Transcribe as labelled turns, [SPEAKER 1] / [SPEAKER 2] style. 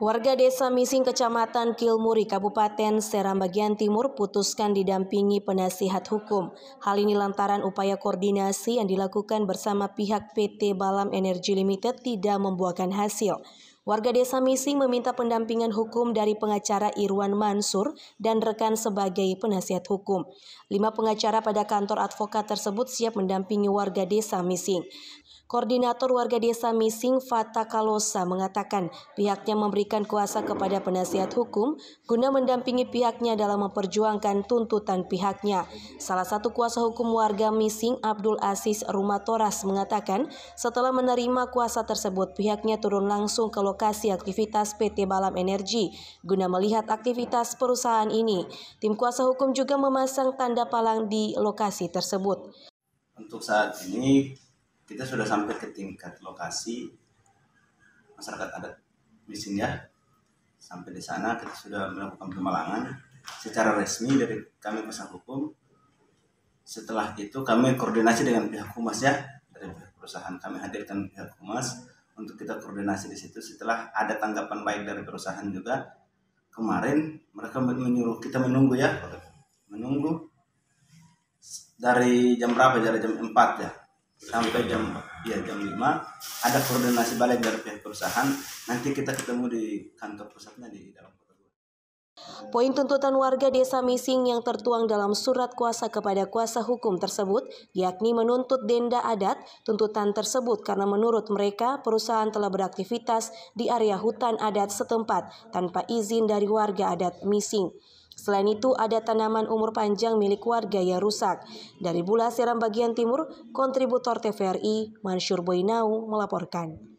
[SPEAKER 1] Warga desa Mising Kecamatan Kilmuri Kabupaten Seram Bagian Timur putuskan didampingi penasihat hukum. Hal ini lantaran upaya koordinasi yang dilakukan bersama pihak PT Balam Energi Limited tidak membuahkan hasil. Warga desa Mising meminta pendampingan hukum dari pengacara Irwan Mansur dan rekan sebagai penasihat hukum. Lima pengacara pada kantor advokat tersebut siap mendampingi warga desa Mising. Koordinator warga desa Mising Fata Kalosa mengatakan pihaknya memberikan kuasa kepada penasihat hukum guna mendampingi pihaknya dalam memperjuangkan tuntutan pihaknya. Salah satu kuasa hukum warga Mising Abdul Aziz Rumatoras mengatakan setelah menerima kuasa tersebut pihaknya turun langsung ke lokasi lokasi aktivitas PT Malam Energi guna melihat aktivitas perusahaan ini. Tim kuasa hukum juga memasang tanda palang di lokasi tersebut.
[SPEAKER 2] Untuk saat ini kita sudah sampai ke tingkat lokasi masyarakat adat di sini ya. Sampai di sana kita sudah melakukan pemalangan secara resmi dari kami kuasa hukum. Setelah itu kami koordinasi dengan pihak humas ya dari perusahaan kami hadirkan pihak humas untuk kita koordinasi di situ setelah ada tanggapan baik dari perusahaan juga kemarin mereka menyuruh kita menunggu ya menunggu dari jam berapa dari jam 4 ya sampai jam ya jam 5 ada koordinasi balik dari pihak perusahaan nanti kita ketemu di kantor pusatnya di dalam kota
[SPEAKER 1] Poin tuntutan warga desa Mising yang tertuang dalam surat kuasa kepada kuasa hukum tersebut, yakni menuntut denda adat, tuntutan tersebut karena menurut mereka perusahaan telah beraktivitas di area hutan adat setempat tanpa izin dari warga adat Mising. Selain itu, ada tanaman umur panjang milik warga yang rusak. Dari Bula Seram bagian timur, kontributor TVRI Mansur Boinau melaporkan.